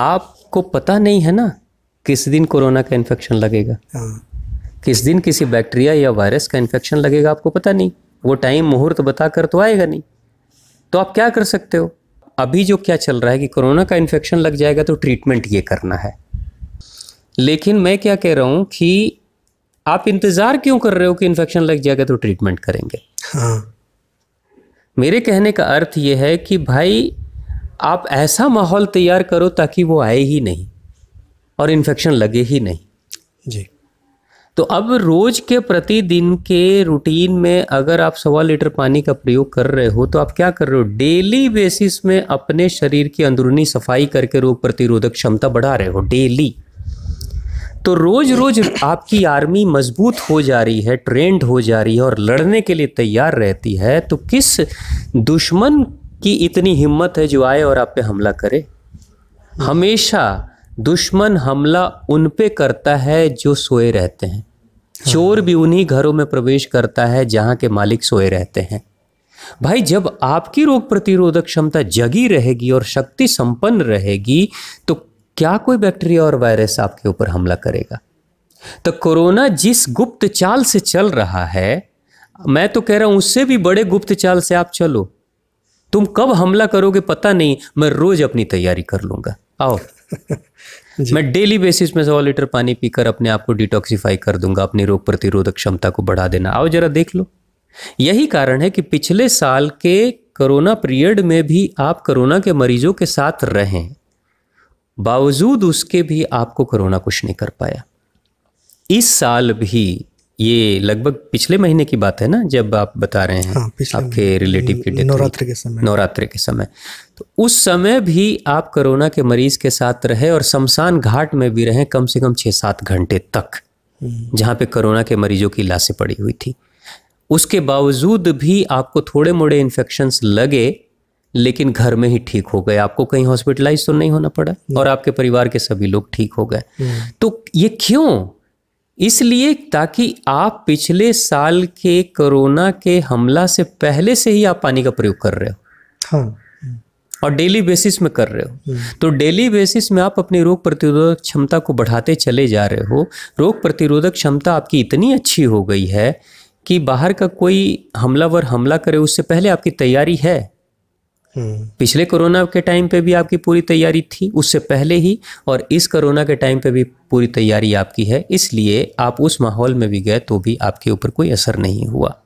आपको पता नहीं है ना किस दिन कोरोना का इन्फेक्शन लगेगा हाँ। किस दिन किसी बैक्टीरिया या वायरस का इन्फेक्शन लगेगा आपको पता नहीं वो टाइम मुहूर्त बताकर तो आएगा नहीं तो आप क्या कर सकते हो अभी जो क्या चल रहा है कि कोरोना का इन्फेक्शन लग जाएगा तो ट्रीटमेंट ये करना है लेकिन मैं क्या कह रहा हूँ कि आप इंतज़ार क्यों कर रहे हो कि इन्फेक्शन लग जाएगा तो ट्रीटमेंट करेंगे हाँ। मेरे कहने का अर्थ ये है कि भाई आप ऐसा माहौल तैयार करो ताकि वो आए ही नहीं और इन्फेक्शन लगे ही नहीं जी तो अब रोज के प्रतिदिन के रूटीन में अगर आप सवा लीटर पानी का प्रयोग कर रहे हो तो आप क्या कर रहे हो डेली बेसिस में अपने शरीर की अंदरूनी सफाई करके रोग प्रतिरोधक क्षमता बढ़ा रहे हो डेली तो रोज रोज आपकी आर्मी मजबूत हो जा रही है ट्रेंड हो जा रही है और लड़ने के लिए तैयार रहती है तो किस दुश्मन कि इतनी हिम्मत है जो आए और आप पे हमला करे हमेशा दुश्मन हमला उन पे करता है जो सोए रहते हैं चोर भी उन्हीं घरों में प्रवेश करता है जहां के मालिक सोए रहते हैं भाई जब आपकी रोग प्रतिरोधक क्षमता जगी रहेगी और शक्ति संपन्न रहेगी तो क्या कोई बैक्टीरिया और वायरस आपके ऊपर हमला करेगा तो कोरोना जिस गुप्त चाल से चल रहा है मैं तो कह रहा हूं उससे भी बड़े गुप्त चाल से आप चलो तुम कब हमला करोगे पता नहीं मैं रोज अपनी तैयारी कर लूंगा आओ मैं डेली बेसिस में सौ लीटर पानी पीकर अपने आप को डिटॉक्सीफाई कर दूंगा अपनी रोग प्रतिरोधक क्षमता को बढ़ा देना आओ जरा देख लो यही कारण है कि पिछले साल के कोरोना पीरियड में भी आप कोरोना के मरीजों के साथ रहें बावजूद उसके भी आपको कोरोना कुछ नहीं कर पाया इस साल भी ये लगभग पिछले महीने की बात है ना जब आप बता रहे हैं हाँ, आपके रिलेटिव की डेथ नवरात्र के समय नवरात्र के समय तो उस समय भी आप कोरोना के मरीज के साथ रहे और शमशान घाट में भी रहे कम से कम छः सात घंटे तक हम्म। जहाँ पे कोरोना के मरीजों की लाशें पड़ी हुई थी उसके बावजूद भी आपको थोड़े मोड़े इन्फेक्शंस लगे लेकिन घर में ही ठीक हो गए आपको कहीं हॉस्पिटलाइज तो नहीं होना पड़ा और आपके परिवार के सभी लोग ठीक हो गए हम्म। तो ये क्यों इसलिए ताकि आप पिछले साल के कोरोना के हमला से पहले से ही आप पानी का प्रयोग कर रहे हो हाँ और डेली बेसिस में कर रहे हो हम्म। तो डेली बेसिस में आप अपनी रोग प्रतिरोधक क्षमता को बढ़ाते चले जा रहे हो रोग प्रतिरोधक क्षमता आपकी इतनी अच्छी हो गई है कि बाहर का कोई हमलावर हमला करे उससे पहले आपकी तैयारी है पिछले कोरोना के टाइम पे भी आपकी पूरी तैयारी थी उससे पहले ही और इस कोरोना के टाइम पे भी पूरी तैयारी आपकी है इसलिए आप उस माहौल में भी गए तो भी आपके ऊपर कोई असर नहीं हुआ